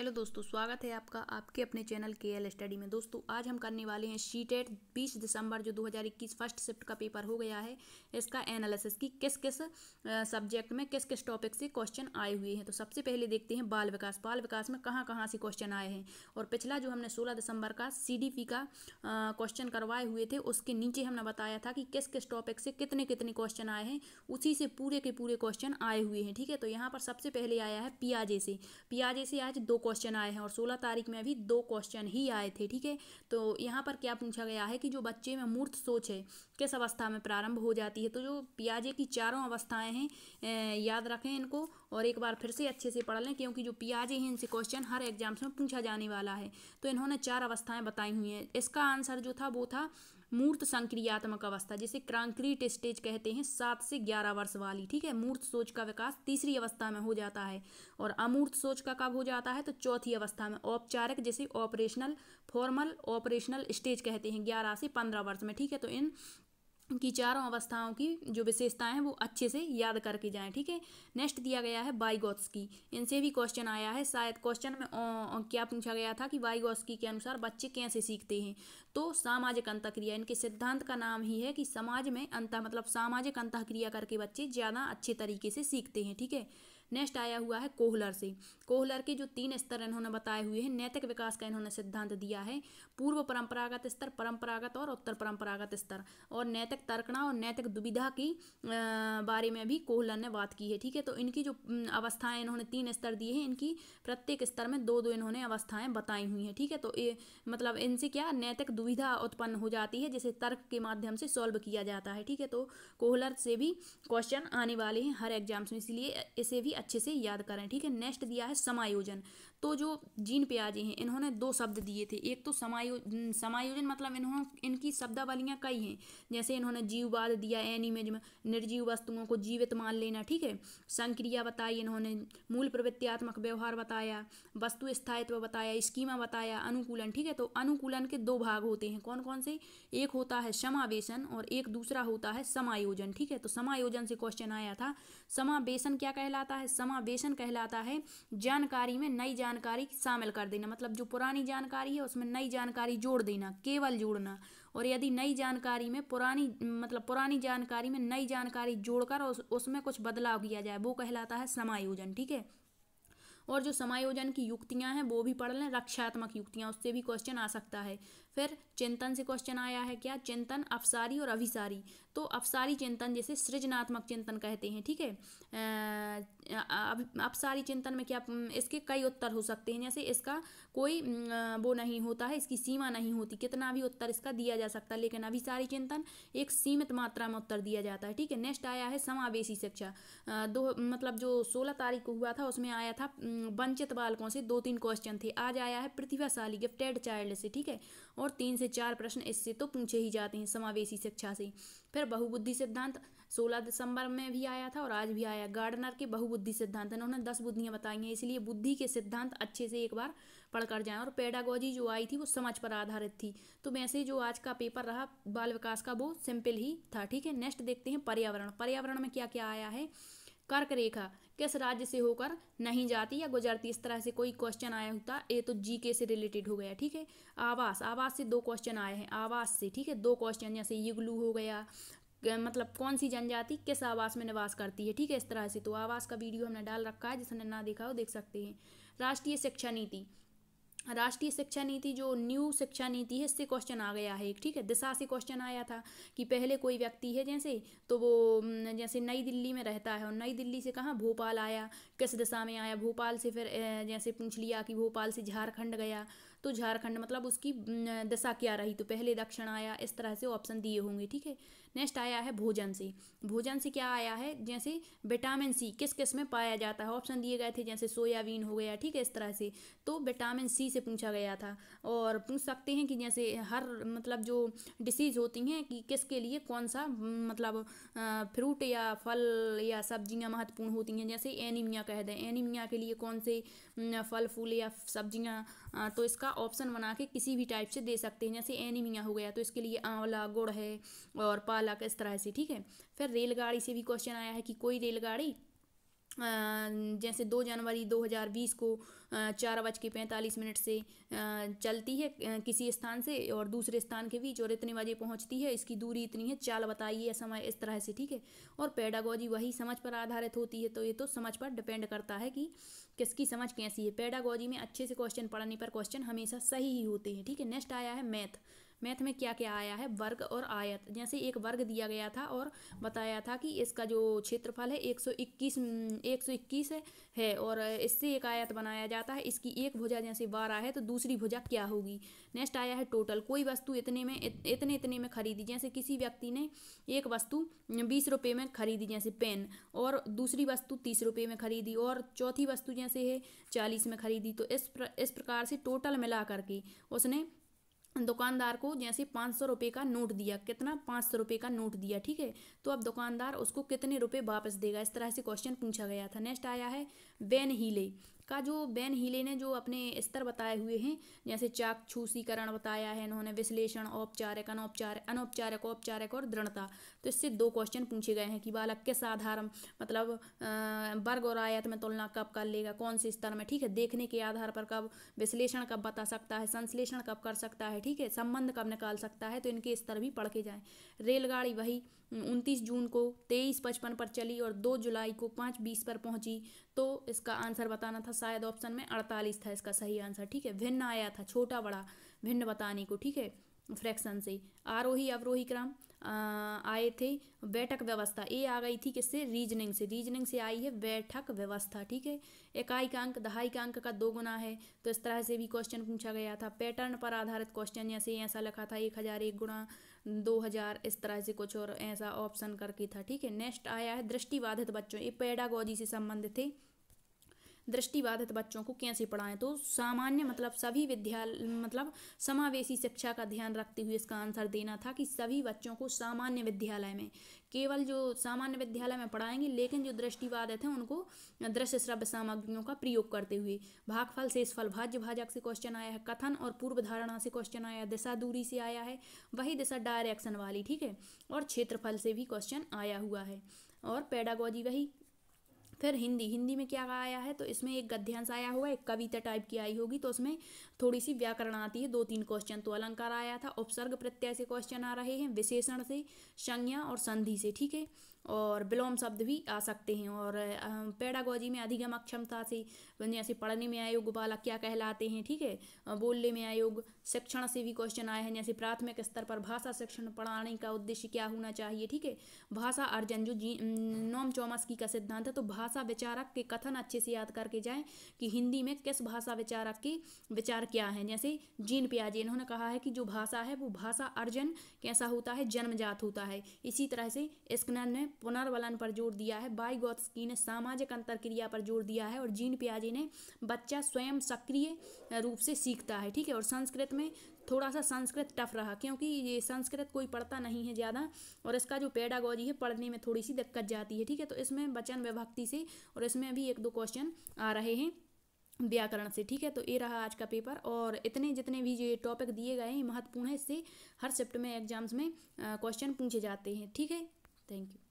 Hello दोस्तों स्वागत है आपका आपके अपने चैनल के एल स्टडी में दोस्तों आज हम करने वाले हैं शीटेट एट बीस दिसंबर जो 2021 फर्स्ट शिफ्ट का पेपर हो गया है इसका एनालिसिस की किस किस सब्जेक्ट में किस किस टॉपिक से क्वेश्चन आए हुए हैं तो सबसे पहले देखते हैं बाल विकास बाल विकास में कहाँ कहाँ से क्वेश्चन आए हैं और पिछला जो हमने सोलह दिसंबर का सी का क्वेश्चन करवाए हुए थे उसके नीचे हमने बताया था कि किस किस टॉपिक से कितने कितने क्वेश्चन आए हैं उसी से पूरे के पूरे क्वेश्चन आए हुए हैं ठीक है तो यहाँ पर सबसे पहले आया है पियाजे से पियाजे से आज दो क्वेश्चन आए हैं और सोलह तारीख में अभी दो क्वेश्चन ही आए थे ठीक है तो यहाँ पर क्या पूछा गया है कि जो बच्चे में मूर्त सोच है किस अवस्था में प्रारंभ हो जाती है तो जो पियाजे की चारों अवस्थाएं हैं याद रखें इनको और एक बार फिर से अच्छे से पढ़ लें क्योंकि जो पियाजे हैं इनसे क्वेश्चन हर एग्जाम्स में पूछा जाने वाला है तो इन्होंने चार अवस्थाएं बताई हुई हैं इसका आंसर जो था वो था मूर्त संक्रियात्मक अवस्था जिसे क्रांक्रीट स्टेज कहते हैं सात से ग्यारह वर्ष वाली ठीक है मूर्त सोच का विकास तीसरी अवस्था में हो जाता है और अमूर्त सोच का कब हो जाता है तो चौथी अवस्था में औपचारिक जिसे ऑपरेशनल फॉर्मल ऑपरेशनल स्टेज कहते हैं ग्यारह से पंद्रह वर्ष में ठीक है तो इन की चारों अवस्थाओं की जो विशेषताएं हैं वो अच्छे से याद करके जाएं ठीक है नेक्स्ट दिया गया है की इनसे भी क्वेश्चन आया है शायद क्वेश्चन में ओ, क्या पूछा गया था कि की के अनुसार बच्चे कैसे सीखते हैं तो सामाजिक अंतक्रिया इनके सिद्धांत का नाम ही है कि समाज में अंत मतलब सामाजिक अंतक्रिया करके बच्चे ज़्यादा अच्छे तरीके से सीखते हैं ठीक है थीके? नेक्स्ट आया हुआ है कोहलर से कोहलर के जो तीन स्तर इन्होंने बताए हुए हैं नैतिक विकास का इन्होंने सिद्धांत दिया है पूर्व परंपरागत स्तर परंपरागत और उत्तर परंपरागत स्तर और नैतिक तर्कणा और नैतिक दुविधा की बारे में भी कोहलर ने बात की है ठीक है तो इनकी जो अवस्थाएं इन्होंने तीन स्तर दिए हैं इनकी प्रत्येक स्तर में दो दो इन्होंने अवस्थाएं बताई हुई हैं ठीक है तो ए, मतलब इनसे क्या नैतिक दुविधा उत्पन्न हो जाती है जिसे तर्क के माध्यम से सॉल्व किया जाता है ठीक है तो कोहलर से भी क्वेश्चन आने वाले हैं हर एग्जाम्स में इसलिए इसे भी अच्छे से याद करें ठीक है नेक्स्ट दिया है समायोजन तो जो जीन प्याजे हैं इन्होंने दो शब्द दिए थे एक तो समायो समायोजन मतलब इन्होंने इनकी शब्दावलियाँ कई हैं जैसे इन्होंने जीववाद दिया में निर्जीव वस्तुओं को जीवित मान लेना ठीक है संक्रिया बताई इन्होंने मूल प्रवृत्तियात्मक व्यवहार बताया वस्तु स्थायित्व बताया स्कीमा बताया अनुकूलन ठीक है तो अनुकूलन के दो भाग होते हैं कौन कौन से एक होता है समावेशन और एक दूसरा होता है समायोजन ठीक है तो समायोजन से क्वेश्चन आया था समावेशन क्या कहलाता है समावेशन कहलाता है जानकारी में नई जान जानकारी शामिल कर देना मतलब जो पुरानी जानकारी है उसमें नई जानकारी जोड़ देना केवल जोड़ना और यदि नई जानकारी में पुरानी मतलब पुरानी जानकारी में नई जानकारी जोड़कर उस, उसमें कुछ बदलाव किया जाए वो कहलाता है समायोजन ठीक है और जो समायोजन की युक्तियां हैं वो भी पढ़ लें रक्षात्मक युक्तियां उससे भी क्वेश्चन आ सकता है फिर चिंतन से क्वेश्चन आया है क्या चिंतन अफसारी और अभिसारी तो अफसारी चिंतन जैसे सृजनात्मक चिंतन कहते हैं ठीक है अफसारी चिंतन में क्या इसके कई उत्तर हो सकते हैं जैसे इसका कोई वो नहीं होता है इसकी सीमा नहीं होती कितना भी उत्तर इसका दिया जा सकता है लेकिन अभिसारी चिंतन एक सीमित मात्रा में उत्तर दिया जाता है ठीक है नेक्स्ट आया है समावेशी शिक्षा दो मतलब जो सोलह तारीख को हुआ था उसमें आया था वंचित बालकों से दो तीन क्वेश्चन थे आज आया है प्रतिभाशाली गिफ्टेड चाइल्ड से ठीक है और तीन से चार प्रश्न इससे तो पूछे ही जाते हैं समावेशी शिक्षा से फिर बहुबुद्धि सिद्धांत 16 दिसंबर में भी आया था और आज भी आया गार्डनर के बहुबुद्धि सिद्धांत उन्होंने दस बुद्धियाँ बताई हैं इसलिए बुद्धि के सिद्धांत अच्छे से एक बार पढ़कर जाएं और पेडागोजी जो आई थी वो समझ पर आधारित थी तो वैसे जो आज का पेपर रहा बाल विकास का वो सिंपल ही था ठीक है नेक्स्ट देखते हैं पर्यावरण पर्यावरण में क्या क्या आया है कर्क रेखा किस राज्य से होकर नहीं जाती या गुजरती इस तरह से कोई क्वेश्चन आया होता ये तो जी के से रिलेटेड हो गया ठीक है आवास आवास से दो क्वेश्चन आए हैं आवास से ठीक है दो क्वेश्चन जैसे युगलू हो गया मतलब कौन सी जनजाति किस आवास में निवास करती है ठीक है इस तरह से तो आवास का वीडियो हमने डाल रखा है जिसने ना देखा हो देख सकते हैं राष्ट्रीय शिक्षा नीति राष्ट्रीय शिक्षा नीति जो न्यू शिक्षा नीति है इससे क्वेश्चन आ गया है एक ठीक है दिशा से क्वेश्चन आया था कि पहले कोई व्यक्ति है जैसे तो वो जैसे नई दिल्ली में रहता है और नई दिल्ली से कहाँ भोपाल आया किस दिशा में आया भोपाल से फिर जैसे पूछ लिया कि भोपाल से झारखंड गया तो झारखंड मतलब उसकी दशा क्या रही तो पहले दक्षिण आया इस तरह से ऑप्शन दिए होंगे ठीक है नेक्स्ट आया है भोजन से भोजन से क्या आया है जैसे विटामिन सी किस किस में पाया जाता है ऑप्शन दिए गए थे जैसे सोयाबीन हो गया ठीक है इस तरह से तो विटामिन सी से पूछा गया था और पूछ सकते हैं कि जैसे हर मतलब जो डिसीज़ होती हैं कि किसके लिए कौन सा मतलब फ्रूट या फल या सब्जियां महत्वपूर्ण होती हैं जैसे एनीमिया कह दें एनीमिया के लिए कौन से फल फूल या सब्जियां तो इसका का ऑप्शन बना के किसी भी टाइप से दे सकते हैं जैसे एनीमिया हो गया तो इसके लिए आंवला गुड़ है और पालक इस तरह से ठीक है फिर रेलगाड़ी से भी क्वेश्चन आया है कि कोई रेलगाड़ी जैसे 2 जनवरी 2020 को चार बज के पैंतालीस मिनट से चलती है किसी स्थान से और दूसरे स्थान के बीच और इतने बजे पहुंचती है इसकी दूरी इतनी है चाल बताइए समय इस तरह से ठीक है और पैडागोजी वही समझ पर आधारित होती है तो ये तो समझ पर डिपेंड करता है कि किसकी समझ कैसी है पैडागोजी में अच्छे से क्वेश्चन पढ़ने पर क्वेश्चन हमेशा सही ही होते हैं ठीक है नेक्स्ट आया है मैथ मैथ में क्या क्या आया है वर्ग और आयत जैसे एक वर्ग दिया गया था और बताया था कि इसका जो क्षेत्रफल है एक सौ इक्कीस एक सौ इक्कीस है और इससे एक आयत बनाया जाता है इसकी एक भुजा जैसे बारह है तो दूसरी भुजा क्या होगी नेक्स्ट आया है टोटल कोई वस्तु इतने में इत, इतने इतने में खरीदी जैसे किसी व्यक्ति ने एक वस्तु बीस रुपये में खरीदी जैसे पेन और दूसरी वस्तु तीस रुपये में खरीदी और चौथी वस्तु जैसे है चालीस में खरीदी तो इस प्र, इस प्रकार से टोटल मिला करके उसने दुकानदार को जैसे पाँच सौ रुपये का नोट दिया कितना पाँच सौ रुपये का नोट दिया ठीक है तो अब दुकानदार उसको कितने रुपए वापस देगा इस तरह से क्वेश्चन पूछा गया था नेक्स्ट आया है वैन हीले का जो बैन हीले ने जो अपने स्तर बताए हुए हैं जैसे चाक्षुषीकरण बताया है इन्होंने विश्लेषण औपचारिक अनौपचारिक अनौपचारिक औपचारिक और दृढ़ता तो इससे दो क्वेश्चन पूछे गए हैं कि बालक के आधार मतलब वर्ग और आयत में तुलना कब कर लेगा कौन से स्तर में ठीक है देखने के आधार पर कब विश्लेषण कब बता सकता है संश्लेषण कब कर सकता है ठीक है संबंध कब निकाल सकता है तो इनके स्तर भी पढ़ के जाएँ रेलगाड़ी वही उनतीस जून को तेईस पचपन पर चली और दो जुलाई को पाँच बीस पर पहुंची तो इसका आंसर बताना था शायद ऑप्शन में अड़तालीस था इसका सही आंसर ठीक है भिन्न आया था छोटा बड़ा भिन्न बताने को ठीक है फ्रैक्शन से आरोही अवरोही क्रम आए थे बैठक व्यवस्था ये आ गई थी किससे रीजनिंग से रीजनिंग से आई है बैठक व्यवस्था ठीक है इकाई का अंक दहाई का अंक का दो गुना है तो इस तरह से भी क्वेश्चन पूछा गया था पैटर्न पर आधारित क्वेश्चन जैसे ऐसा लिखा था एक हज़ार एक गुणा दो हज़ार इस तरह से कुछ और ऐसा ऑप्शन करके था ठीक है नेक्स्ट आया है दृष्टिबाधित बच्चों ये पेडागोजी से संबंधित थे दृष्टिबाधित बच्चों को कैसे पढ़ाएं तो सामान्य मतलब सभी विद्यालय मतलब समावेशी शिक्षा का ध्यान रखते हुए इसका आंसर देना था कि सभी बच्चों को सामान्य विद्यालय में केवल जो सामान्य विद्यालय में पढ़ाएंगे लेकिन जो दृष्टिबाधित हैं उनको दृश्य श्रव्य सामग्रियों का प्रयोग करते हुए भागफल शेषफल भाज्य भाजक से क्वेश्चन आया है कथन और पूर्व धारणा से क्वेश्चन आया है दिशा दूरी से आया है वही दिशा डायरेक्शन वाली ठीक है और क्षेत्रफल से भी क्वेश्चन आया हुआ है और पेडागोजी वही फिर हिंदी हिंदी में क्या आया है तो इसमें एक गद्यांश आया हुआ एक कविता टाइप की आई होगी तो उसमें थोड़ी सी व्याकरण आती है दो तीन क्वेश्चन तो अलंकार आया था उपसर्ग प्रत्यय से क्वेश्चन आ रहे हैं विशेषण से संज्ञा और संधि से ठीक है और विलोम शब्द भी आ सकते हैं और पेडागोजी में अधिगम अक्षमता से जैसे पढ़ने में आयोग बालक क्या कहलाते हैं ठीक है बोलने में आयोग शिक्षण से भी क्वेश्चन आए हैं जैसे प्राथमिक स्तर पर भाषा शिक्षण पढ़ाने का उद्देश्य क्या होना चाहिए ठीक है भाषा अर्जन जो जी नोम चौमस की का सिद्धांत है तो भाषा भाषा विचारक के कथन अच्छे से याद करके जाएं कि हिंदी में किस भाषा विचारक के विचार क्या है जैसे जीन पियाजे इन्होंने कहा है कि जो भाषा है वो भाषा अर्जन कैसा होता है जन्मजात होता है इसी तरह से स्कनर ने पुनर्वलन पर जोर दिया है बाईगोत्सकी ने सामाजिक अंतर क्रिया पर जोर दिया है और जीन पियाजे ने बच्चा स्वयं सक्रिय रूप से सीखता है ठीक है और संस्कृत में थोड़ा सा संस्कृत टफ रहा क्योंकि ये संस्कृत कोई पढ़ता नहीं है ज़्यादा और इसका जो पैडागोजी है पढ़ने में थोड़ी सी दिक्कत जाती है ठीक है तो इसमें वचन विभक्ति से और इसमें भी एक दो क्वेश्चन आ रहे हैं व्याकरण से ठीक है तो ये रहा आज का पेपर और इतने जितने भी ये टॉपिक दिए गए हैं महत्वपूर्ण है इससे हर शिफ्ट में एग्जाम्स में क्वेश्चन पूछे जाते हैं ठीक है थैंक यू